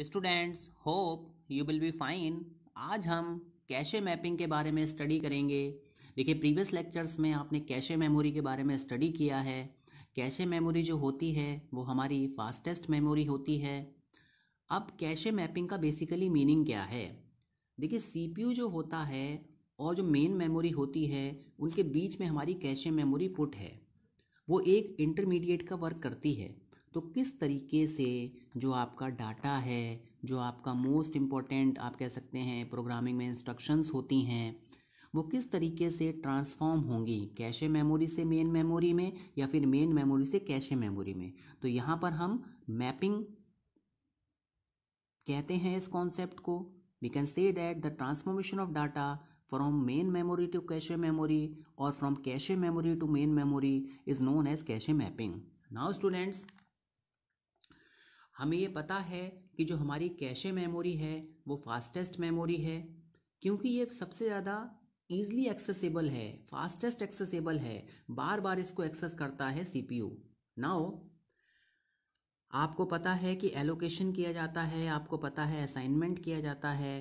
students hope you will be fine आज हम cache mapping के बारे में स्टडी करेंगे देखिए प्रीवियस लेक्चर्स में आपने कैशे मेमोरी के बारे में स्टडी किया है कैशे मेमोरी जो होती है वो हमारी फास्टेस्ट मेमोरी होती है अब कैशे मैपिंग का बेसिकली मीनिंग क्या है देखिए सीपीयू जो होता है और जो मेन मेमोरी होती है उनके बीच में हमारी कैशे मेमोरी पुट है वो एक इंटरमीडिएट का वर्क करती है तो किस तरीके से जो आपका डाटा है जो आपका मोस्ट इम्पॉर्टेंट आप कह सकते हैं प्रोग्रामिंग में इंस्ट्रक्शंस होती हैं वो किस तरीके से ट्रांसफॉर्म होंगी कैशे मेमोरी से मेन मेमोरी में या फिर मेन मेमोरी से कैशे मेमोरी में तो यहाँ पर हम मैपिंग कहते हैं इस कॉन्सेप्ट को we can say that the transformation of data from main memory to cache memory और from cache memory to main memory is known as cache mapping now students हमें ये पता है कि जो हमारी कैशे मेमोरी है वो फास्टेस्ट मेमोरी है क्योंकि ये सबसे ज़्यादा ईजली एक्सेसिबल है फास्टेस्ट एक्सेसिबल है बार बार इसको एक्सेस करता है सी पी यू नाउ आपको पता है कि एलोकेशन किया जाता है आपको पता है असाइनमेंट किया जाता है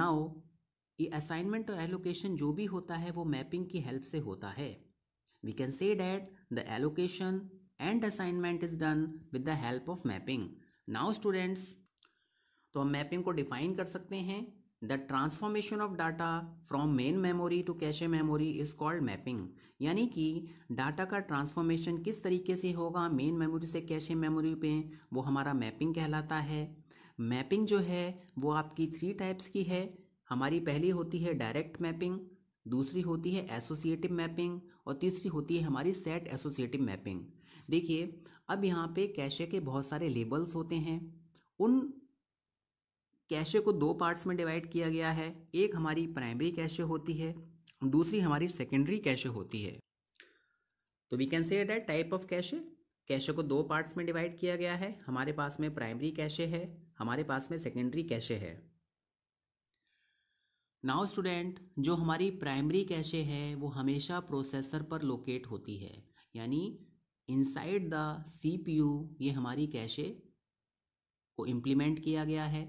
नाउ ये असाइनमेंट और एलोकेशन जो भी होता है वो मैपिंग की हेल्प से होता है we can say that the allocation and assignment is done with the help of mapping now students तो हम मैपिंग को डिफाइन कर सकते हैं the transformation of data from main memory to cache memory is called mapping यानी कि data का transformation किस तरीके से होगा मेन मेमोरी से कैशे मेमोरी पे वो हमारा मैपिंग कहलाता है मैपिंग जो है वो आपकी थ्री टाइप्स की है हमारी पहली होती है डायरेक्ट मैपिंग दूसरी होती है एसोसिएटिव मैपिंग और तीसरी होती है हमारी सेट एसोसिएटिव मैपिंग देखिए अब यहाँ पे कैशे के बहुत सारे लेबल्स होते हैं उन कैशे को दो पार्ट्स में डिवाइड किया गया है एक हमारी प्राइमरी कैशे होती है दूसरी हमारी सेकेंडरी कैशे होती है तो we can say that type of cache cache को दो पार्ट्स में डिवाइड किया गया है हमारे पास में प्राइमरी कैशे है हमारे पास में सेकेंडरी कैशे है नाउ स्टूडेंट जो हमारी प्राइमरी कैशे है वो हमेशा प्रोसेसर पर लोकेट होती है यानी इनसाइड द सीपीयू ये हमारी कैशे को इम्प्लीमेंट किया गया है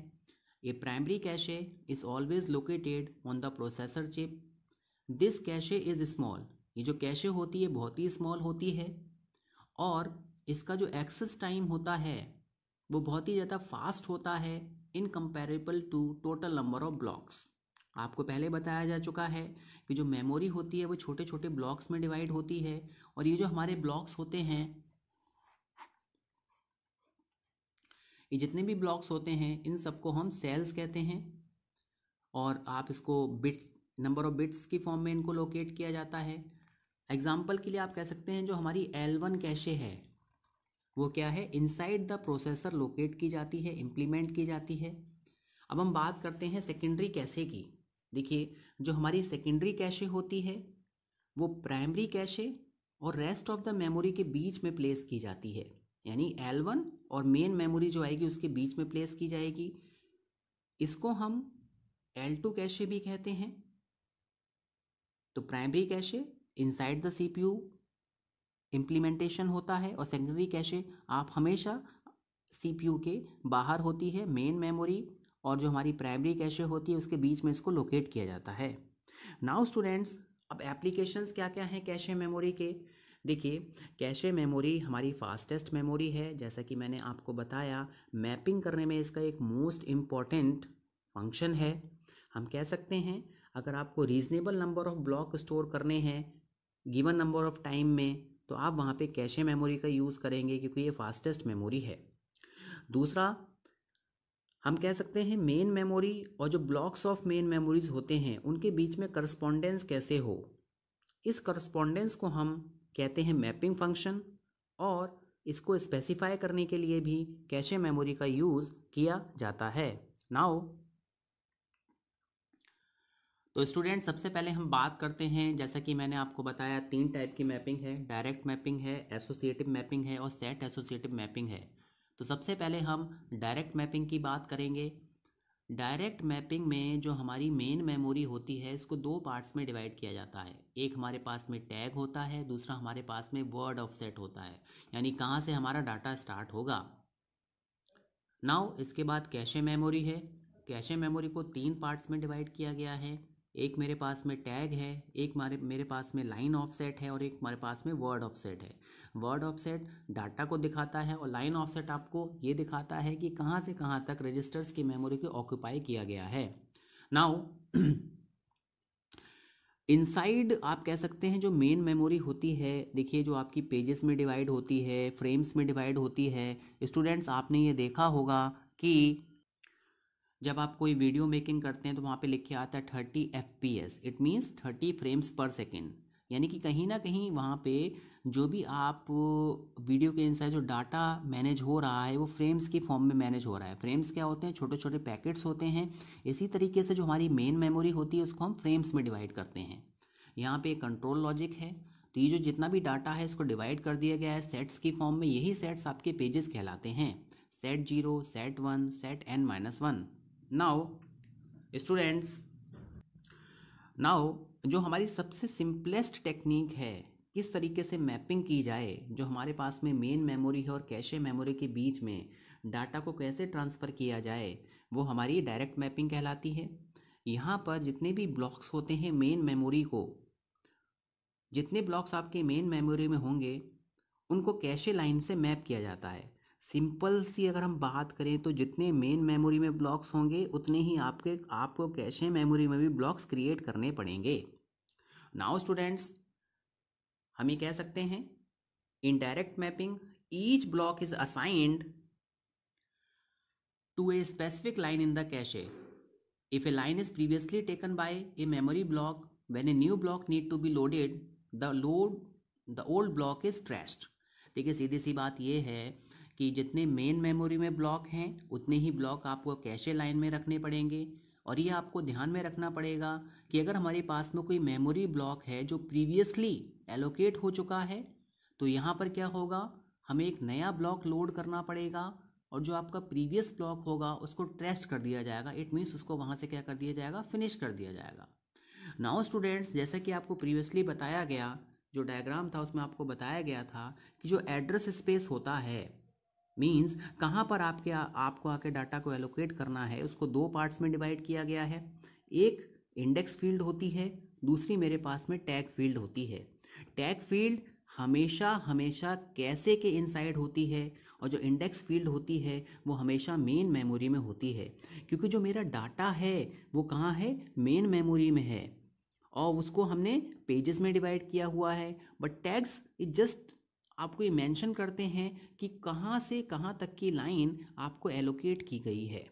ये primary cache is always located on the processor chip this cache is small ये जो कैशे होती है बहुत ही स्मॉल होती है और इसका जो एक्सेस टाइम होता है वो बहुत ही ज़्यादा फास्ट होता है in comparable to total number of blocks आपको पहले बताया जा चुका है कि जो मेमोरी होती है वो छोटे छोटे ब्लॉक्स में डिवाइड होती है और ये जो हमारे ब्लॉक्स होते हैं ये जितने भी ब्लॉक्स होते हैं इन सबको हम सेल्स कहते हैं और आप इसको बिट्स नंबर ऑफ बिट्स की फॉर्म में इनको लोकेट किया जाता है एग्जाम्पल के लिए आप कह सकते हैं जो हमारी एल वन कैशे है वो क्या है इनसाइड द प्रोसेसर लोकेट की जाती है इम्प्लीमेंट की जाती है अब हम बात करते हैं सेकेंडरी कैसे की देखिए जो हमारी सेकेंडरी कैशे होती है वो प्राइमरी कैशे और रेस्ट ऑफ द मेमोरी के बीच में प्लेस की जाती है यानी एल वन और मेन मेमोरी जो आएगी उसके बीच में प्लेस की जाएगी इसको हम एल टू कैशे भी कहते हैं तो primary cache inside the CPU implementation होता है और सेकेंडरी कैशे आप हमेशा सीपीयू के बाहर होती है मेन मेमोरी और जो हमारी प्राइमरी कैशे होती है उसके बीच में इसको लोकेट किया जाता है नाउ स्टूडेंट्स अब एप्लीकेशंस क्या क्या हैं कैशे मेमोरी के देखिए कैशे मेमोरी हमारी फास्टेस्ट मेमोरी है जैसा कि मैंने आपको बताया मैपिंग करने में इसका एक मोस्ट इम्पॉर्टेंट फंक्शन है हम कह सकते हैं अगर आपको reasonable number of block store करने हैं गिवन नंबर ऑफ टाइम में तो आप वहाँ पे कैशे मेमोरी का यूज़ करेंगे क्योंकि ये फास्टेस्ट मेमोरी है दूसरा हम कह सकते हैं मेन मेमोरी और जो ब्लॉक्स ऑफ मेन मेमोरीज होते हैं उनके बीच में करस्पॉन्डेंस कैसे हो इस करस्पॉन्डेंस को हम कहते हैं मैपिंग फंक्शन और इसको स्पेसिफाई करने के लिए भी कैशे मेमोरी का यूज़ किया जाता है नाउ तो स्टूडेंट सबसे पहले हम बात करते हैं जैसा कि मैंने आपको बताया तीन टाइप की मैपिंग है डायरेक्ट मैपिंग है एसोसिएटिव मैपिंग है और सेट एसोसिएटिव मैपिंग है तो सबसे पहले हम डायरेक्ट मैपिंग की बात करेंगे डायरेक्ट मैपिंग में जो हमारी मेन मेमोरी होती है इसको दो पार्ट्स में डिवाइड किया जाता है एक हमारे पास में टैग होता है दूसरा हमारे पास में वर्ड ऑफसेट होता है यानी कहाँ से हमारा डाटा स्टार्ट होगा नाउ इसके बाद कैशे मेमोरी है कैशे मेमोरी को तीन पार्ट्स में डिवाइड किया गया है एक मेरे पास में टैग है एक मारे मेरे पास में लाइन ऑफसेट है और एक हमारे पास में वर्ड ऑफसेट है वर्ड ऑफसेट डाटा को दिखाता है और लाइन ऑफसेट आपको ये दिखाता है कि कहाँ से कहाँ तक रजिस्टर्स की मेमोरी को ऑक्यूपाई किया गया है नाउ इनसाइड आप कह सकते हैं जो मेन मेमोरी होती है देखिए जो आपकी पेजेस में डिवाइड होती है फ्रेम्स में डिवाइड होती है स्टूडेंट्स आपने ये देखा होगा कि जब आप कोई वीडियो मेकिंग करते हैं तो वहाँ पे लिख के आता है thirty F P S it means thirty frames per second यानी कि कहीं ना कहीं वहाँ पे जो भी आप वीडियो के इनसाइड जो डाटा मैनेज हो रहा है वो फ्रेम्स के फॉर्म में मैनेज हो रहा है फ्रेम्स क्या होते हैं छोटे छोटे पैकेट्स होते हैं इसी तरीके से जो हमारी मेन मेमोरी होती है उसको हम फ्रेम्स में डिवाइड करते हैं यहाँ पे कंट्रोल लॉजिक है तो ये जो जितना भी डाटा है इसको डिवाइड कर दिया गया है सेट्स की फॉर्म में यही सेट्स आपके पेजेस कहलाते हैं set zero set one set N minus one now students now जो हमारी सबसे सिंपलेस्ट टेक्निक है किस तरीके से मैपिंग की जाए जो हमारे पास में मेन मेमोरी है और कैशे मेमोरी के बीच में डाटा को कैसे ट्रांसफ़र किया जाए वो हमारी डायरेक्ट मैपिंग कहलाती है यहाँ पर जितने भी ब्लॉक्स होते हैं मेन मेमोरी को जितने ब्लॉक्स आपके मेन मेमोरी में होंगे उनको कैशे लाइन से मैप किया जाता है सिंपल सी अगर हम बात करें तो जितने मेन मेमोरी में ब्लॉक्स होंगे उतने ही आपके आपको कैशे मेमोरी में भी ब्लॉक्स क्रिएट करने पड़ेंगे नाउ स्टूडेंट्स हम ये कह सकते हैं in direct mapping each block is assigned to a specific line in the cache if a line is previously taken by a memory block when a new block need to be loaded the load the old block is trashed ठीक है सीधी सी बात यह है कि जितने main memory में block हैं उतने ही ब्लॉक आपको कैशे लाइन में रखने पड़ेंगे और ये आपको ध्यान में रखना पड़ेगा कि अगर हमारे पास में कोई मेमोरी ब्लॉक है जो प्रीवियसली एलोकेट हो चुका है तो यहाँ पर क्या होगा हमें एक नया ब्लॉक लोड करना पड़ेगा और जो आपका प्रीवियस ब्लॉक होगा उसको ट्रेस्ट कर दिया जाएगा इट मीन्स उसको वहाँ से क्या कर दिया जाएगा फिनिश कर दिया जाएगा नाउ स्टूडेंट्स जैसा कि आपको प्रीवियसली बताया गया जो डायग्राम था उसमें आपको बताया गया था कि जो एड्रेस स्पेस होता है मीन्स कहाँ पर आपके आपको आके डाटा को एलोकेट करना है उसको दो पार्ट्स में डिवाइड किया गया है एक इंडेक्स फील्ड होती है दूसरी मेरे पास में टैग फील्ड होती है टैग फील्ड हमेशा हमेशा कैसे के इनसाइड होती है और जो इंडेक्स फील्ड होती है वो हमेशा मेन मेमोरी में होती है क्योंकि जो मेरा डाटा है वो कहाँ है मेन मेमोरी में है और उसको हमने पेजेस में डिवाइड किया हुआ है बट टैग्स इज जस्ट आपको ये मेंशन करते हैं कि कहाँ से कहाँ तक की लाइन आपको एलोकेट की गई है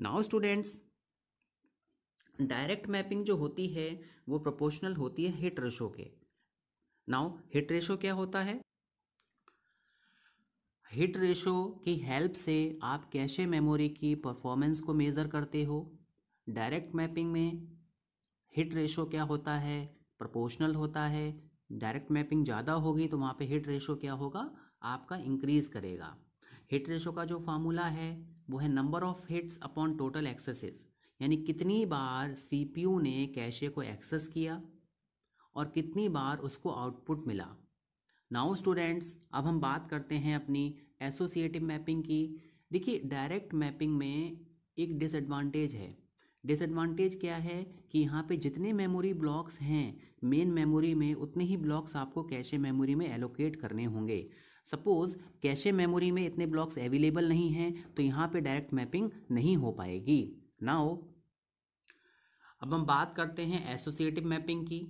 नाउ स्टूडेंट्स डायरेक्ट मैपिंग जो होती है वो प्रोपोर्शनल होती है हिट रेशो के नाउ हिट रेशो क्या होता है हिट रेशो की हेल्प से आप कैशे मेमोरी की परफॉर्मेंस को मेज़र करते हो डायरेक्ट मैपिंग में हिट रेशो क्या होता है प्रोपोर्शनल होता है डायरेक्ट मैपिंग ज़्यादा होगी तो वहाँ पे हिट रेशो क्या होगा आपका इंक्रीज करेगा हिट रेशो का जो फार्मूला है वो है number of hits upon total accesses यानी कितनी बार सी ने कैशे को एक्सेस किया और कितनी बार उसको आउटपुट मिला नाउ स्टूडेंट्स अब हम बात करते हैं अपनी एसोसिएटिव मैपिंग की देखिए डायरेक्ट मैपिंग में एक डिसएडवांटेज है डिसएडवांटेज क्या है कि यहाँ पे जितने मेमोरी ब्लॉक्स हैं मेन मेमोरी में उतने ही ब्लॉक्स आपको कैशे मेमोरी में एलोकेट करने होंगे सपोज़ कैशे मेमोरी में इतने ब्लॉक्स अवेलेबल नहीं हैं तो यहाँ पे डायरेक्ट मैपिंग नहीं हो पाएगी नाउ अब हम बात करते हैं एसोसिएटिव मैपिंग की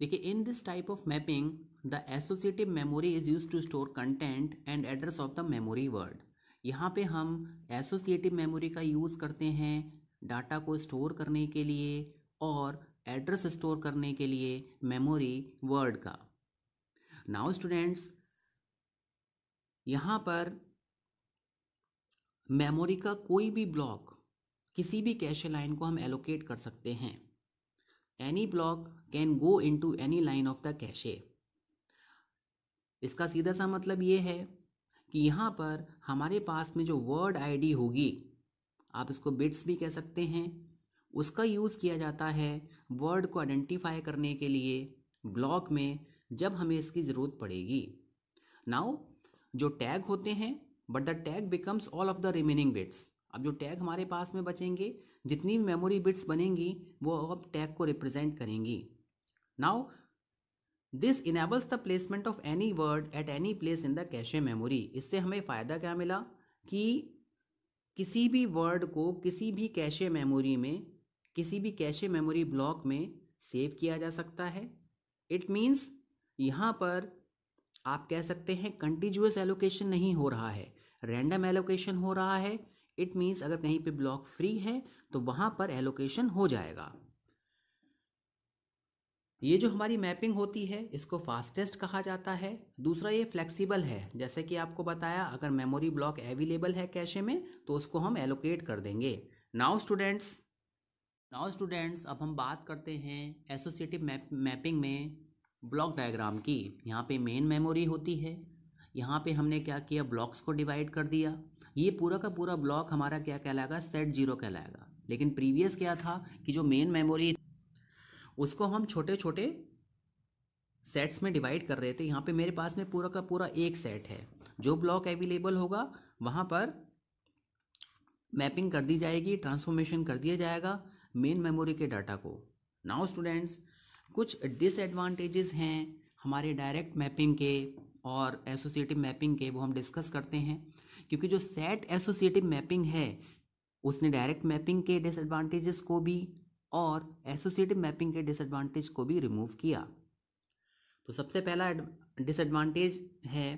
देखिए in this type of mapping the associative memory is use to store content and address of the memory word यहाँ पे हम एसोसिएटिव मेमोरी का यूज़ करते हैं डाटा को स्टोर करने के लिए और एड्रेस स्टोर करने के लिए मेमोरी वर्ड का नाउ स्टूडेंट्स यहाँ पर मेमोरी का कोई भी ब्लॉक किसी भी कैशे लाइन को हम एलोकेट कर सकते हैं any block can go into any line of the cache इसका सीधा सा मतलब ये है कि यहाँ पर हमारे पास में जो वर्ड आईडी होगी आप इसको बिट्स भी कह सकते हैं उसका यूज़ किया जाता है वर्ड को आइडेंटिफाई करने के लिए ब्लॉक में जब हमें इसकी ज़रूरत पड़ेगी नाउ जो टैग होते हैं but the tag becomes all of the remaining bits अब जो टैग हमारे पास में बचेंगे जितनी भी मेमोरी बिट्स बनेंगी वो अब टैग को रिप्रेजेंट करेंगी now this enables the placement of any word at any place in the cache memory इससे हमें फ़ायदा क्या मिला कि किसी भी वर्ड को किसी भी कैशे मेमोरी में किसी भी कैशे मेमोरी ब्लॉक में सेव किया जा सकता है इट मीन्स यहाँ पर आप कह सकते हैं कंटिजुअस एलोकेशन नहीं हो रहा है रैंडम एलोकेशन हो रहा है इट मीन्स अगर कहीं पे ब्लॉक फ्री है तो वहाँ पर एलोकेशन हो जाएगा ये जो हमारी मैपिंग होती है इसको फास्टेस्ट कहा जाता है दूसरा ये फ्लेक्सिबल है जैसे कि आपको बताया अगर मेमोरी ब्लॉक अवेलेबल है कैशे में तो उसको हम एलोकेट कर देंगे नाउ स्टूडेंट्स नाउ स्टूडेंट्स अब हम बात करते हैं एसोसिएटिव मैप मैपिंग में ब्लॉक डायग्राम की यहाँ पे मेन मेमोरी होती है यहाँ पे हमने क्या किया ब्लॉक्स को डिवाइड कर दिया ये पूरा का पूरा ब्लॉक हमारा क्या कहलाएगा सेट जीरो कहलाएगा लेकिन प्रीवियस क्या था कि जो मेन मेमोरी उसको हम छोटे छोटे सेट्स में डिवाइड कर रहे थे यहाँ पे मेरे पास में पूरा का पूरा एक सेट है जो ब्लॉक अवेलेबल होगा वहाँ पर मैपिंग कर दी जाएगी ट्रांसफॉर्मेशन कर दिया जाएगा मेन मेमोरी के डाटा को नाउ स्टूडेंट्स कुछ डिसएडवांटेजेस हैं हमारे डायरेक्ट मैपिंग के और एसोसिएटिव मैपिंग के वो हम डिस्कस करते हैं क्योंकि जो सेट एसोसिएटिव मैपिंग है उसने डायरेक्ट मैपिंग के डिसएडवांटेजेस को भी और एसोसिएटिव मैपिंग के डिसएडवांटेज को भी रिमूव किया तो सबसे पहला डिसएडवांटेज है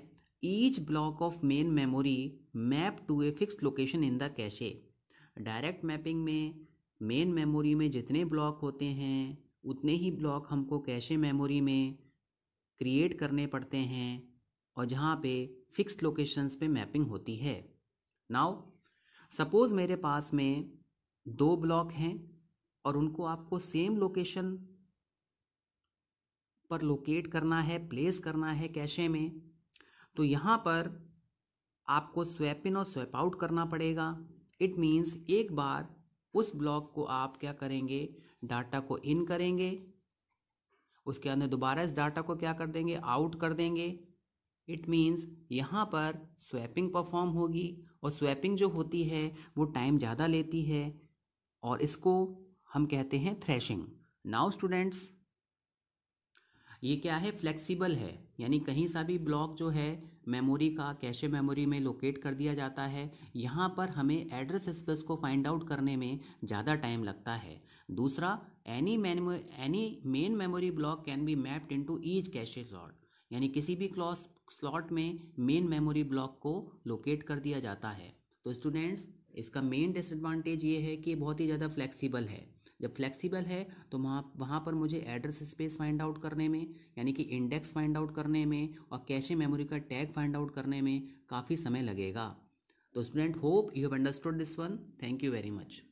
each block of main memory map to a fix location in the cache direct mapping में मेन मेमोरी में जितने ब्लॉक होते हैं उतने ही ब्लॉक हमको कैशे मेमोरी में क्रिएट करने पड़ते हैं और जहाँ पे फिक्स लोकेशंस पे मैपिंग होती है नाउ सपोज़ मेरे पास में दो ब्लॉक हैं और उनको आपको सेम लोकेशन पर लोकेट करना है प्लेस करना है कैशे में तो यहाँ पर आपको स्वैप इन और स्वैप आउट करना पड़ेगा इट मीन्स एक बार उस ब्लॉक को आप क्या करेंगे डाटा को इन करेंगे उसके अंदर दोबारा इस डाटा को क्या कर देंगे आउट कर देंगे इट मीन्स यहाँ पर स्वैपिंग परफॉर्म होगी और स्वैपिंग जो होती है वो टाइम ज़्यादा लेती है और इसको हम कहते हैं थ्रेशिंग नाउ स्टूडेंट्स ये क्या है फ्लेक्सिबल है यानी कहीं सा भी ब्लॉक जो है मेमोरी का कैशे मेमोरी में लोकेट कर दिया जाता है यहाँ पर हमें एड्रेस स्पेस को फाइंड आउट करने में ज़्यादा टाइम लगता है दूसरा any man any main memory block can be mapped into each cache slot यानी किसी भी क्लॉस स्लॉट में मेन मेमोरी ब्लॉक को लोकेट कर दिया जाता है तो स्टूडेंट्स इसका मेन डिसएडवांटेज ये है कि बहुत ही ज़्यादा फ्लैक्सीबल है जब फ्लेक्सिबल है तो वहाँ वहाँ पर मुझे एड्रेस स्पेस फाइंड आउट करने में यानी कि इंडेक्स फाइंड आउट करने में और कैशे मेमोरी का टैग फाइंड आउट करने में काफ़ी समय लगेगा तो student hope you have understood this one thank you very much